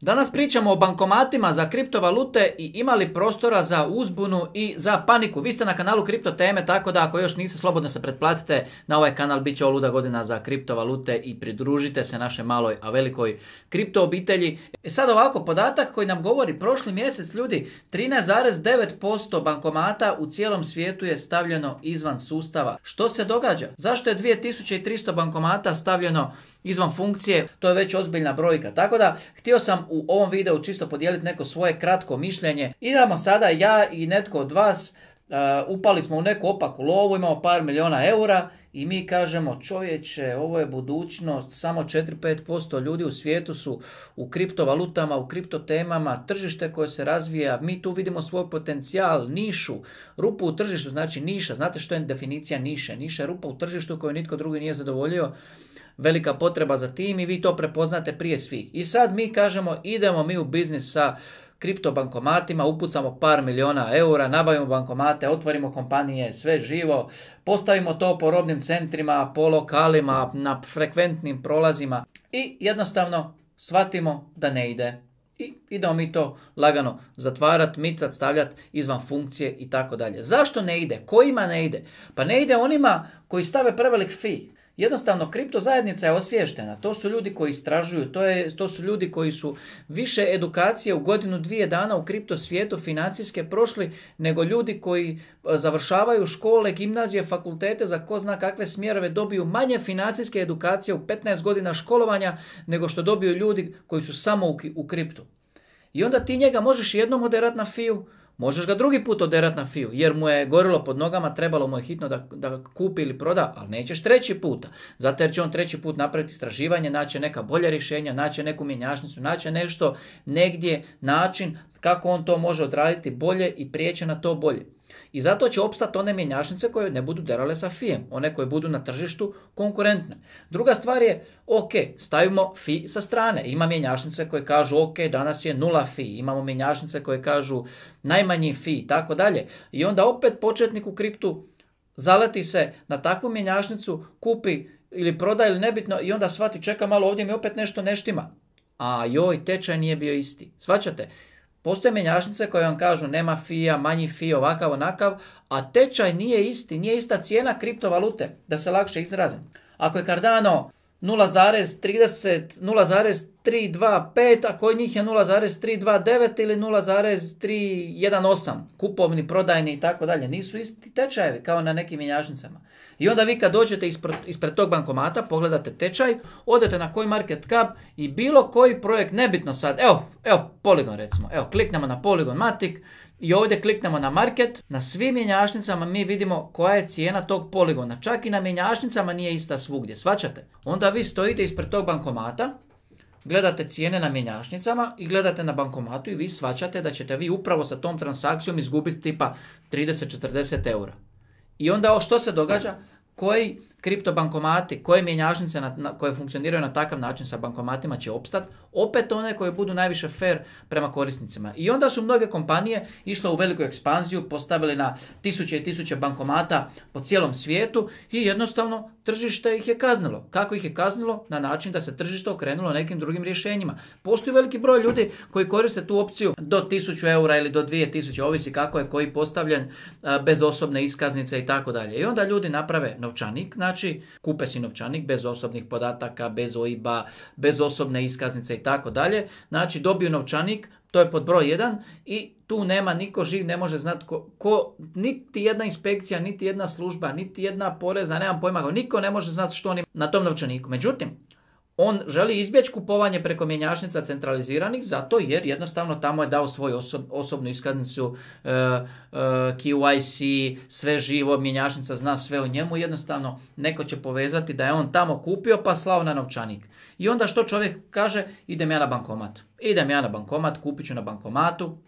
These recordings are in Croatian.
Danas pričamo o bankomatima za kriptovalute i imali prostora za uzbunu i za paniku. Vi ste na kanalu Kripto Teme, tako da ako još niste, slobodno se pretplatite na ovaj kanal, bit će ovo luda godina za kriptovalute i pridružite se našoj maloj, a velikoj kripto obitelji. E sad ovako, podatak koji nam govori prošli mjesec, ljudi, 13,9% bankomata u cijelom svijetu je stavljeno izvan sustava. Što se događa? Zašto je 2300 bankomata stavljeno izvan funkcije? To je već ozbiljna brojka. Tako da, htio sam u ovom videu čisto podijeliti neko svoje kratko mišljenje. Idemo sada ja i netko od vas, e, upali smo u neku opaku lovu, imamo par miliona eura i mi kažemo čovječe, ovo je budućnost, samo 4-5% ljudi u svijetu su u kriptovalutama, u kriptotemama, tržište koje se razvija, mi tu vidimo svoj potencijal, nišu, rupu u tržištu, znači niša, znate što je definicija niše? Niša je rupa u tržištu koju nitko drugi nije zadovoljio, velika potreba za tim i vi to prepoznate prije svih. I sad mi kažemo idemo mi u biznis sa Kriptobankomatima upucamo par miliona eura, nabavimo bankomate, otvorimo kompanije, sve živo, postavimo to po robnim centrima, po lokalima, na frekventnim prolazima i jednostavno shvatimo da ne ide i idemo mi to lagano zatvarat, micat, stavljat izvan funkcije i tako dalje. Zašto ne ide? Kojima ne ide? Pa ne ide onima koji stave prevelik fi. Jednostavno, kripto zajednica je osviještena. To su ljudi koji istražuju, to, je, to su ljudi koji su više edukacije u godinu dvije dana u kripto svijetu financijske prošli nego ljudi koji e, završavaju škole, gimnazije, fakultete za ko zna kakve smjerove dobiju manje financijske edukacije u 15 godina školovanja nego što dobiju ljudi koji su samo u, u kriptu. I onda ti njega možeš jednom oderat na fiju, Možeš ga drugi put oderat na fiju, jer mu je gorilo pod nogama, trebalo mu je hitno da, da kupi ili proda, ali nećeš treći puta. Zato jer će on treći put napraviti istraživanje, naće neka bolja rješenja, naće neku mjenjačnicu, naće nešto, negdje, način kako on to može odraditi bolje i prijeće na to bolje. I zato će opstati one mjenjašnice koje ne budu derale sa fijem, one koje budu na tržištu konkurentne. Druga stvar je, ok, stavimo fi sa strane. Ima mjenjašnice koje kažu, ok, danas je nula fi, imamo mjenjašnice koje kažu najmanji fi i tako dalje. I onda opet početnik u kriptu zaleti se na takvu mjenjašnicu, kupi ili proda ili nebitno i onda shvati čeka malo ovdje mi opet nešto neštima. A joj, tečaj nije bio isti. Svaćate? Postoje menjašnice koje vam kažu nema fija, manji fi, ovakav, onakav, a tečaj nije isti, nije ista cijena kriptovalute, da se lakše izrazim. Ako je Cardano 0,30, 0,325, a koji njih je 0,329 ili 0,318, kupovni, prodajni i tako dalje. Nisu isti tečajevi kao na nekim mjenjačnicama. I onda vi kad dođete ispred, tog bankomata, pogledate tečaj, odete na koji market cap i bilo koji projekt, nebitno sad, evo, evo recimo, evo, kliknemo na poligon Matic, i ovdje kliknemo na market, na svim mjenjašnicama mi vidimo koja je cijena tog poligona. Čak i na mjenjašnicama nije ista svugdje, svačate? Onda vi stojite ispred tog bankomata, gledate cijene na mjenjašnicama i gledate na bankomatu i vi svačate da ćete vi upravo sa tom transakcijom izgubiti tipa 30-40 eura. I onda što se događa? Koji Kriptobankomati koje mjenjačnice na, koje funkcioniraju na takav način sa bankomatima će opstat, opet one koje budu najviše fair prema korisnicima. I onda su mnoge kompanije išle u veliku ekspanziju, postavili na tisuće i tisuće bankomata po cijelom svijetu i jednostavno tržište ih je kaznilo. Kako ih je kaznilo? Na način da se tržište okrenulo nekim drugim rješenjima. Postoji veliki broj ljudi koji koriste tu opciju do 1000 eura ili do 2000, ovisi kako je koji postavljen, bez osobne iskaznice i tako dalje. I onda ljudi naprave novčanik, znači kupe si novčanik bez osobnih podataka, bez OIBa, bez osobne iskaznice i tako dalje. Znači dobiju novčanik, to je pod broj jedan i tu nema niko živ, ne može znati ko, niti jedna inspekcija, niti jedna služba, niti jedna porezna, nemam pojma, niko ne može znati što oni na tom novčaniku. Međutim, on želi izbjeći kupovanje preko mjenjačnica centraliziranih zato jer jednostavno tamo je dao svoju osobnu iskaznicu e, e, KYC, QIC, sve živo, mjenjačnica zna sve o njemu, jednostavno neko će povezati da je on tamo kupio pa slao na novčanik. I onda što čovjek kaže, idem ja na bankomat. Idem ja na bankomat, kupit ću na bankomatu,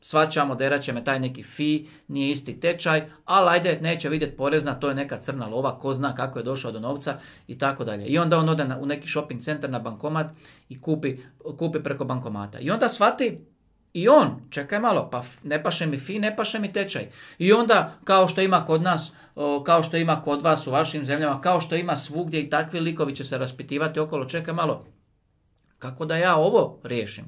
Svaćamo, derat će me taj neki fi, nije isti tečaj, ali ajde, neće vidjeti porezna, to je neka crna lova, ko zna kako je došao do novca i tako dalje. I onda on ode u neki shopping centar na bankomat i kupi, kupi preko bankomata. I onda shvati i on, čekaj malo, pa ne paše mi fi, ne paše mi tečaj. I onda, kao što ima kod nas, kao što ima kod vas u vašim zemljama, kao što ima svugdje i takvi likovi će se raspitivati okolo, čekaj malo, kako da ja ovo riješim?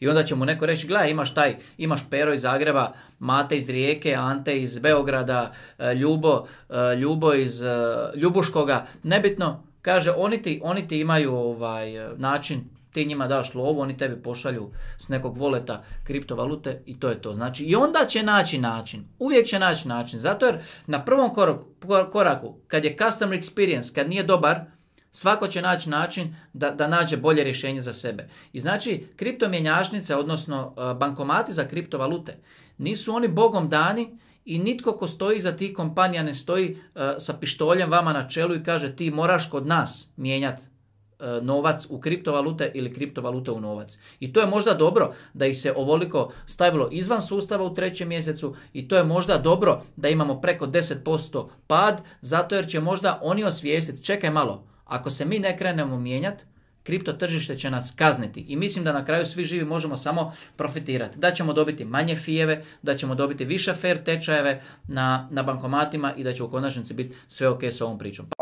I onda će mu neko reći, gledaj imaš taj, imaš Pero iz Zagreba, Mate iz Rijeke, Ante iz Beograda, e, Ljubo, e, Ljubo iz e, Ljubuškoga, nebitno, kaže oni ti, oni imaju ovaj način ti njima daš lovu, oni tebi pošalju s nekog voleta kriptovalute i to je to. Znači i onda će naći način, uvijek će naći način, zato jer na prvom koraku, koraku kad je customer experience, kad nije dobar, Svako će naći način da, da nađe bolje rješenje za sebe. I znači, kriptomjenjašnice, odnosno e, bankomati za kriptovalute, nisu oni bogom dani i nitko ko stoji za tih kompanija ne stoji e, sa pištoljem vama na čelu i kaže ti moraš kod nas mijenjati e, novac u kriptovalute ili kriptovalute u novac. I to je možda dobro da ih se ovoliko stavilo izvan sustava u trećem mjesecu i to je možda dobro da imamo preko 10% pad zato jer će možda oni osvijestiti čekaj malo, ako se mi ne krenemo mijenjati, kripto tržište će nas kazniti i mislim da na kraju svi živi možemo samo profitirati. Da ćemo dobiti manje fijeve, da ćemo dobiti više fair tečajeve na, na bankomatima i da će u konačnici biti sve ok s ovom pričom.